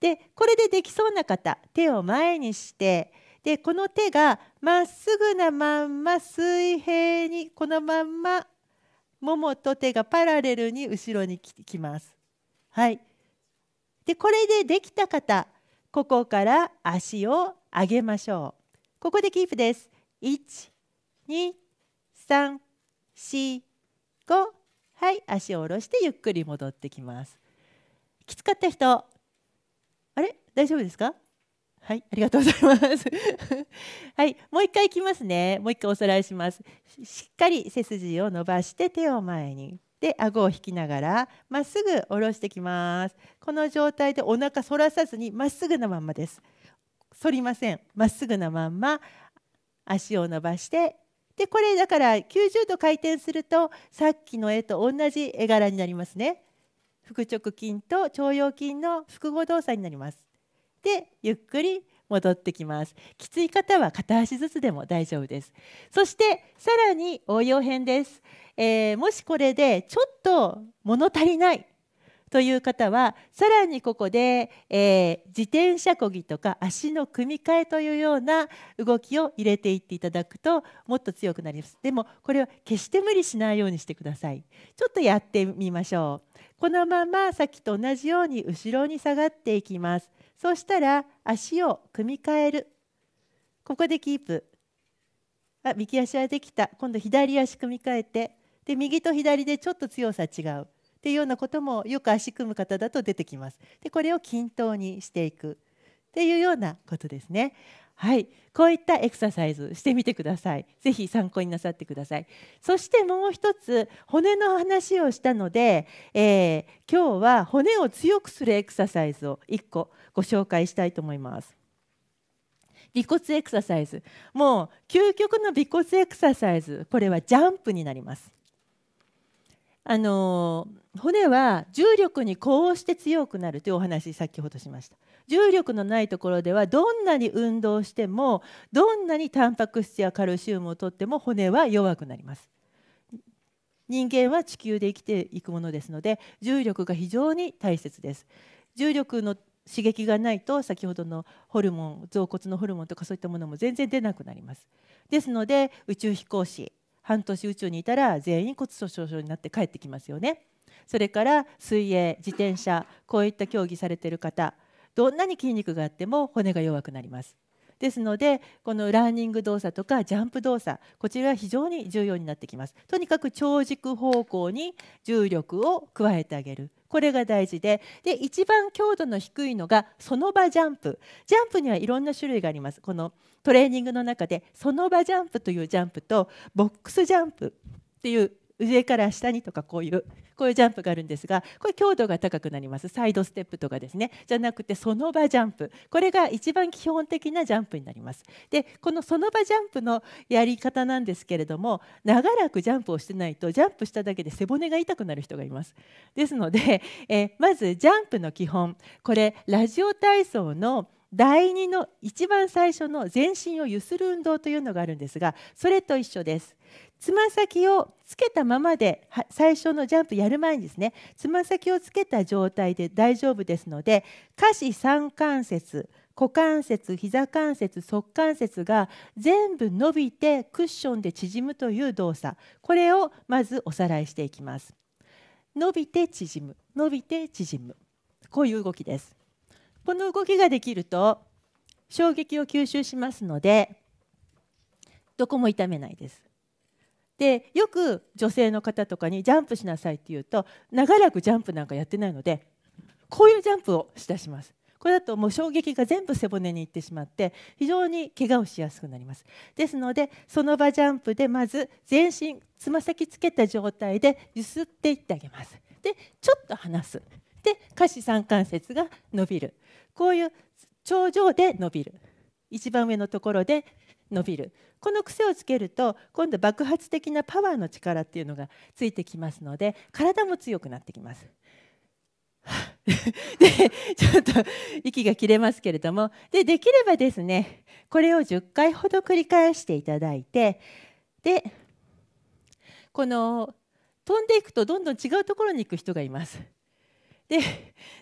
[SPEAKER 3] でこれでできそうな方手を前にしてでこの手がまっすぐなまんま水平にこのまんまももと手がパラレルに後ろにきます。はい、でこれでできた方ここから足を上げましょう。ここでキープです。12345はい足を下ろしてゆっくり戻ってきます。きつかった人あれ大丈夫ですかはい、ありがとうございます。*laughs* はい、もう一回いきますね。もう一回おさらいします。しっかり背筋を伸ばして手を前に。で、顎を引きながらまっすぐ下ろしてきます。この状態でお腹反らさずにまっすぐなまんまです。反りません。まっすぐなまんま足を伸ばしてでこれだから90度回転するとさっきの絵と同じ絵柄になりますね。腹直筋と腸腰筋の複合動作になります。してゆっくり戻ってきますきつい方は片足ずつでも大丈夫ですそしてさらに応用編です、えー、もしこれでちょっと物足りないという方はさらにここで、えー、自転車こぎとか足の組み替えというような動きを入れていっていただくともっと強くなりますでもこれは決して無理しないようにしてくださいちょっとやってみましょうこのままさっきと同じように後ろに下がっていきますそうしたら足を組み替えるここでキープあ右足はできた今度左足組み替えてで右と左でちょっと強さ違うっていうようなこともよく足組む方だと出てきます。でこれを均等にしていくっていうようなことですね。はい、こういったエクササイズしてみてください。ぜひ参考になさってください。そしてもう一つ骨の話をしたので、えー、今日は骨を強くするエクササイズを1個ご紹介したいと思います。尾骨エクササイズもう究極の尾骨エクササイズこれはジャンプになります。あのー骨は重力にこうして強くなるというお話先ほどしました重力のないところではどんなに運動してもどんなにタンパク質やカルシウムをとっても骨は弱くなります人間は地球で生きていくものですので重力が非常に大切です重力の刺激がないと先ほどのホルモン臓骨のホルモンとかそういったものも全然出なくなりますですので宇宙飛行士半年宇宙にいたら全員骨粗しょう症になって帰ってきますよねそれから水泳自転車こういった競技されてる方どんなに筋肉があっても骨が弱くなります。ですのでこのランニング動作とかジャンプ動作こちらは非常に重要になってきますとにかく長軸方向に重力を加えてあげるこれが大事でで一番強度の低いのがその場ジャンプジャンプにはいろんな種類がありますこのトレーニングの中でその場ジャンプというジャンプとボックスジャンプっていう上から下にとかこういうこういうジャンプがあるんですがこれ強度が高くなりますサイドステップとかですねじゃなくてその場ジャンプこれが一番基本的なジャンプになりますでこのその場ジャンプのやり方なんですけれども長らくジャンプをしてないとジャンプしただけで背骨が痛くなる人がいますですので、えまずジャンプの基本これラジオ体操の第2の一番最初の全身をゆする運動というのがあるんですがそれと一緒ですつま先をつけたままで最初のジャンプやる前にですねつま先をつけた状態で大丈夫ですので下肢三関節股関節膝関節側関節が全部伸びてクッションで縮むという動作これをまずおさらいしていきます伸びて縮む伸びて縮むこういう動きですこの動きができると衝撃を吸収しますのでどこも痛めないですでよく女性の方とかにジャンプしなさいって言うと長らくジャンプなんかやってないのでこういうジャンプをしだします。これだともう衝撃が全部背骨にいってしまって非常に怪我をしやすくなりますですのでその場ジャンプでまず全身つま先つけた状態でゆすっていってあげますでちょっと離すで下肢三関節が伸びるこういう頂上で伸びる一番上のところで伸びるこの癖をつけると今度爆発的なパワーの力っていうのがついてきますので体も強くなってきます。*laughs* でちょっと息が切れますけれどもでできればですねこれを10回ほど繰り返していただいてでこの飛んでいくとどんどん違うところに行く人がいます。で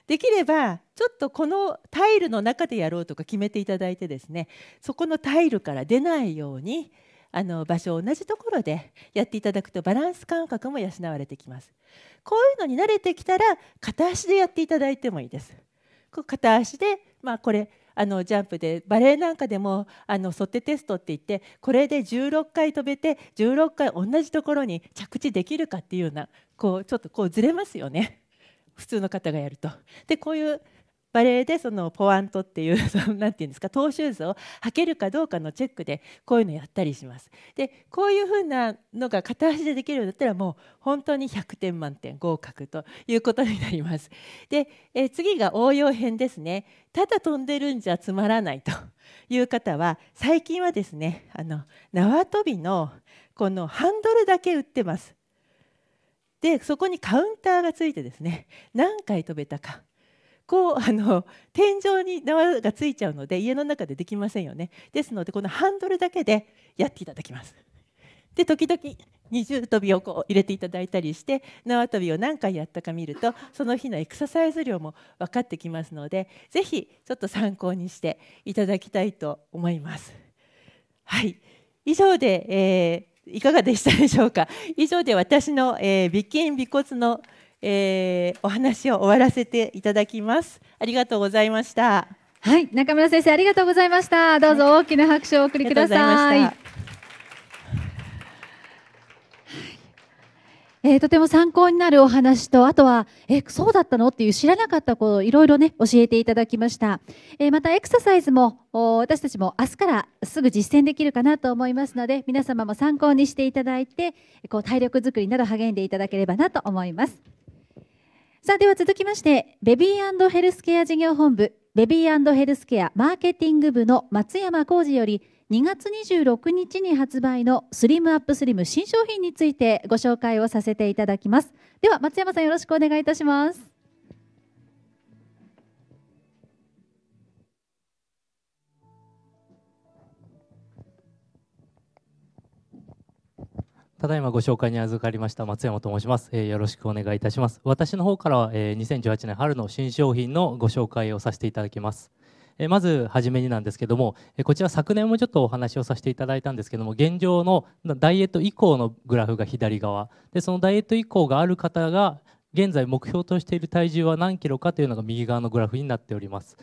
[SPEAKER 3] できればちょっとこのタイルの中でやろうとか決めていただいてですねそこのタイルから出ないようにあの場所を同じところでやっていただくとバランス感覚も養われてきますこういうのに慣れてきたら片足でやっていただいてもいいですこう片足で、まあ、これあのジャンプでバレエなんかでもあのソテテストって言ってこれで16回飛べて16回同じところに着地できるかっていうようなこうちょっとこうずれますよね。普通の方がやると。でこういうバレエでそのポワントっていう何 *laughs* て言うんですかトーシューズを履けるかどうかのチェックでこういうのやったりします。でこういうふうなのが片足でできるようだったらもう本当に100点満点合格ということになります。で、え次が応用編ですね。ただ飛んでるんじゃつまらないと *laughs* いう方は最近はですねあの縄跳びのこのハンドルだけ売ってます。でそこにカウンターがついてですね *laughs* 何回飛べたかこうあの天井に縄がついちゃうので家の中でできませんよねですのでこのハンドルだけでやっていただきますで時々二重跳びをこう入れていただいたりして縄跳びを何回やったか見るとその日のエクササイズ量も分かってきますのでぜひちょっと参考にしていただきたいと思いますはい以上で、えーいかがでしたでしょうか以上で私の、えー、美筋美骨の、えー、お話を終わらせていただきますありがとうございました
[SPEAKER 1] はい中村先生ありがとうございましたどうぞ大きな拍手をお送りくださいえー、とても参考になるお話と、あとは、えそうだったのっていう知らなかったことをいろいろね、教えていただきました。えー、また、エクササイズも、私たちも明日からすぐ実践できるかなと思いますので、皆様も参考にしていただいて、こう体力づくりなど励んでいただければなと思います。さあ、では続きまして、ベビーヘルスケア事業本部、ベビーヘルスケアマーケティング部の松山浩二より、2月26日に発売のスリムアップスリム新商品についてご紹介をさせていただきますでは松山さんよろしくお願いいたします
[SPEAKER 4] ただいまご紹介に預かりました松山と申します、えー、よろしくお願いいたします私の方からは、えー、2018年春の新商品のご紹介をさせていただきます、えまず初めになんですけども、えこちら昨年もちょっとお話をさせていただいたんですけども現状のダイエット以降のグラフが左側でそのダイエット以降がある方が現在目標としている体重は何キロかというのが右側のグラフになっております。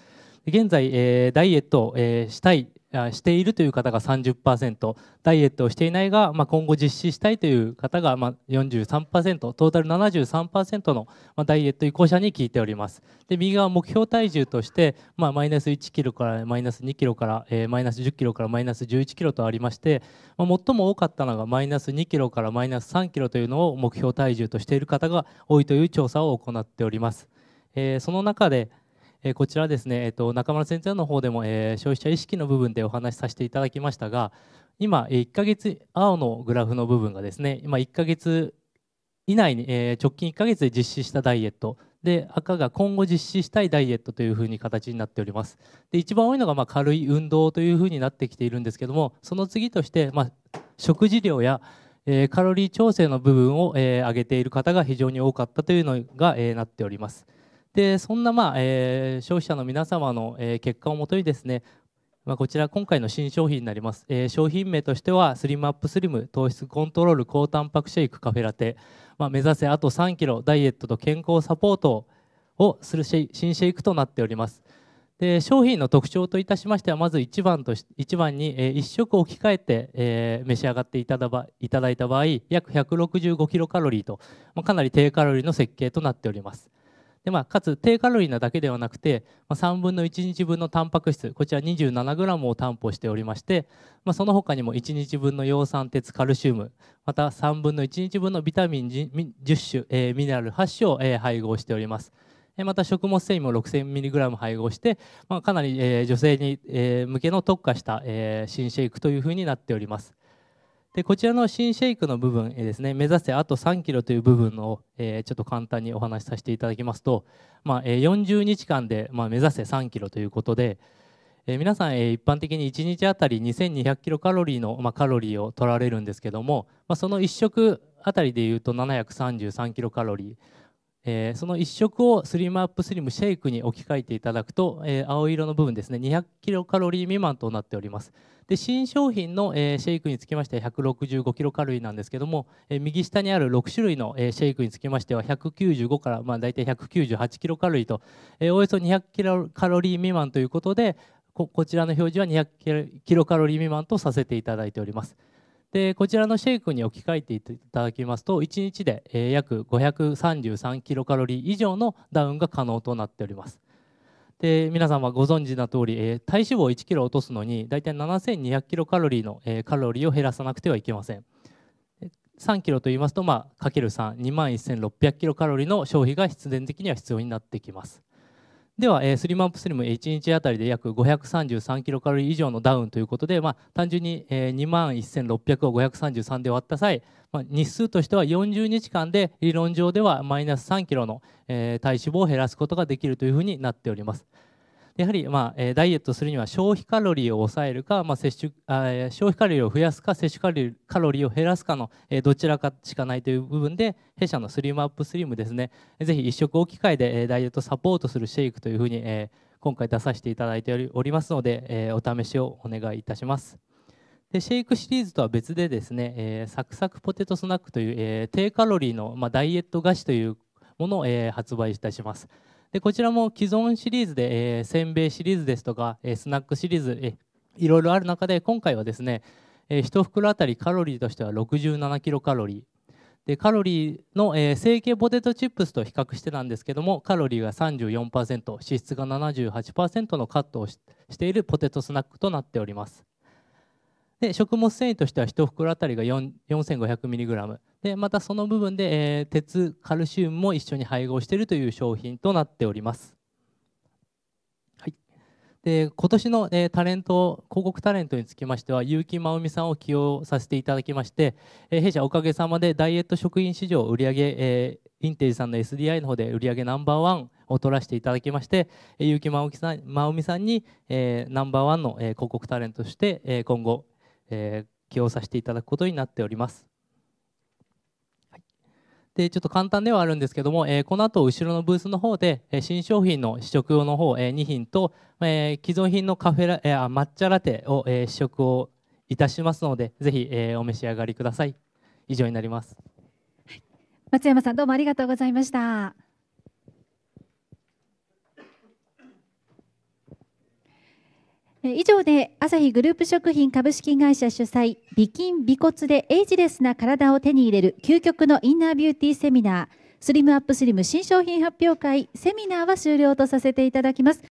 [SPEAKER 4] 現在、えダイエットえしたいしているという方が30%ダイエットをしていないが、まあ、今後実施したいという方がまあ43%トータル73%のダイエット移行者に聞いておりますで右側目標体重として、まあ、マイナス1キロからマイナス2キロから、えー、マイナス10キロからマイナス11キロとありまして、まあ、最も多かったのがマイナス2キロからマイナス3キロというのを目標体重としている方が多いという調査を行っております、えー、その中でえこちらですね、えー、と中村先生の方でも、え消費者意識の部分でお話しさせていただきましたが今1ヶ月青のグラフの部分がですね今1ヶ月以内に、え直近1ヶ月で実施したダイエットで赤が今後実施したいダイエットというふうに形になっておりますで一番多いのがま軽い運動というふうになってきているんですけどもその次として、ま食事量やえカロリー調整の部分を、え上げている方が非常に多かったというのが、えなっております。でそんな、まあえー、消費者の皆様の、えー、結果をもとにですね、まあ、こちら今回の新商品になります、えー、商品名としてはスリムアップスリム糖質コントロール高タンパクシェイクカフェラテ、まあ、目指せあと3キロダイエットと健康サポートをする新シェイクとなっておりますで商品の特徴といたしましてはまず1番とし1番に、えー、1食置き換えて、えー、召し上がっていただいただいた場合約165キロカロリーと、まあ、かなり低カロリーの設計となっております。で、まあ、かつ低カロリーなだけではなくて、まあ、3分の1日分のタンパク質こちら 27g を担保しておりまして、まあ、その他にも1日分の葉酸鉄カルシウムまた3分の1日分のビタミン10種、えー、ミネラル8種を、えー、配合しております。また食物繊維も 6000mg 配合して、まあ、かなり、女性に、向けの特化した、新シェイクというふうになっております。でこちらの新シェイクの部分、えー、ですね目指せあと3キロという部分を、えー、ちょっと簡単にお話しさせていただきますと、まあえー、40日間で、まあ、目指せ3キロということで、えー、皆さん、えー、一般的に1日あたり2200キロカロリーの、まあ、カロリーを取られるんですけども、まあ、その1食あたりでいうと733キロカロリーえー、その1色をスリムアップスリムシェイクに置き換えていただくと、えー、青色の部分ですね200キロカロリー未満となっておりますで新商品の、えー、シェイクにつきましては165キロカロリーなんですけども、え右下にある6種類の、えシェイクにつきましては195から、まあ、大体198キロカロリーと、えおよそ200キロカロリー未満ということでこちらの表示は200キロカロリー未満とさせていただいております。でこちらのシェイクに置き換えていただきますと1日で約533キロカロリー以上のダウンが可能となっております。で皆はご存知の通り、え体脂肪1キロ落とすのに大体7200キロカロリーの、えカロリーを減らさなくてはいけません3キロと言いますと、まあ、かける32万1600キロカロリーの消費が必然的には必要になってきますでは、えー、スリーマンプスリム1日あたりで約533キロカロリー以上のダウンということで、まあ、単純に、えー、2万1600を533で割った際、まあ、日数としては40日間で理論上ではマイナス3キロの、えー、体脂肪を減らすことができるというふうになっております。やはり、まあえー、ダイエットするには消費カロリーを抑えるか、まあ、摂取あ消費カロリーを増やすか摂取カロリーを減らすかの、えー、どちらかしかないという部分で弊社のスリムアップスリムですねぜひ一食置き換えで、えー、ダイエットサポートするシェイクというふうに、えー、今回出させていただいておりますので、えー、お試しをお願いいたします。でシェイクシリーズとは別でですね、えー、サクサクポテトスナックという、えー、低カロリーの、まあ、ダイエット菓子というものを、えー、発売いたします。でこちらも既存シリーズで、えー、せんべいシリーズですとか、えー、スナックシリーズ、えー、いろいろある中で今回はですね、えー、1袋あたりカロリーとしては67キロカロリーでカロリーの、えー、成形ポテトチップスと比較してなんですけどもカロリーが34%脂質が78%のカットをしているポテトスナックとなっておりますで食物繊維としては1袋あたりが 4500mg でまたその部分で、えー、鉄カルシウムも一緒に配合しているという商品となっております。で今年の、えー、タレント広告タレントにつきましては結城真央美さんを起用させていただきまして、えー、弊社おかげさまでダイエット食品市場売上、えー、インテリさんの SDI の方で売上ナンバーワンを取らせていただきまして、え結城真央美さん真美さんに、えー、ナンバーワンの、えー、広告タレントとして、えー、今後えー、起用させていただくことになっております。でちょっと簡単ではあるんですけども、えー、この後後ろのブースの方で、え新商品の試食用の方、え2品と、え既存品のカフェラ、え抹茶ラテを、え試食をいたしますので、ぜひ、えお召し上がりください。以上になります、
[SPEAKER 1] はい。松山さんどうもありがとうございました。以上で朝日グループ食品株式会社主催美筋美骨でエイジレスな体を手に入れる究極のインナービューティーセミナースリムアップスリム新商品発表会セミナーは終了とさせていただきます